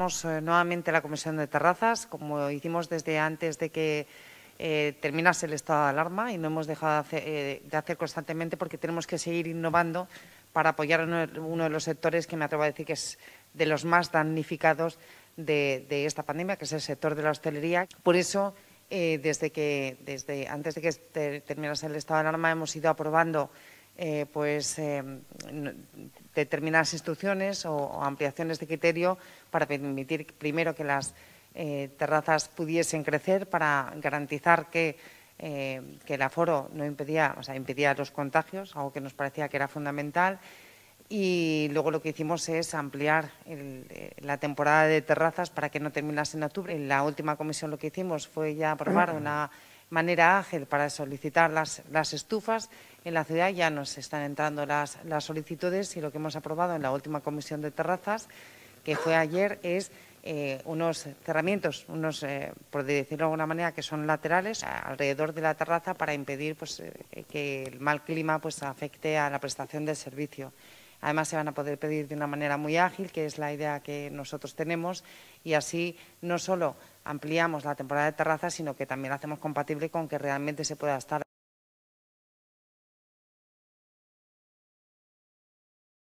Eh, nuevamente la Comisión de Terrazas, como hicimos desde antes de que eh, terminase el estado de alarma y no hemos dejado de eh, hacer, constantemente porque tenemos que seguir innovando para apoyar uno, de los sectores que me atrevo a decir que es de los más damnificados de, esta pandemia, que es el sector de la hostelería. Por eso, desde que, desde antes de que este, terminase el estado de alarma, hemos ido aprobando eh, pues, em, determinadas instrucciones o, ampliaciones de criterio para permitir primero que las eh, terrazas pudiesen crecer, para garantizar eh, que, el aforo no impedía, o sea, impedía los contagios, algo que nos parecía que era fundamental. Y luego lo que hicimos es ampliar la temporada de terrazas para que no terminase en octubre. En la última comisión lo que hicimos fue ya aprobar una manera ágil para solicitar las, estufas. En la ciudad ya nos están entrando las, las solicitudes y lo que hemos aprobado en la última comisión de terrazas, que fue ayer, es eh, unos cerramientos, unos, eh, por decirlo de alguna manera, que son laterales alrededor de la terraza para impedir pues, eh, que el mal clima pues, afecte a la prestación del servicio. Además, se van a poder pedir de una manera muy ágil, que es la idea que nosotros tenemos, y así no solo ampliamos la temporada de terraza, sino que también la hacemos compatible con que realmente se pueda estar.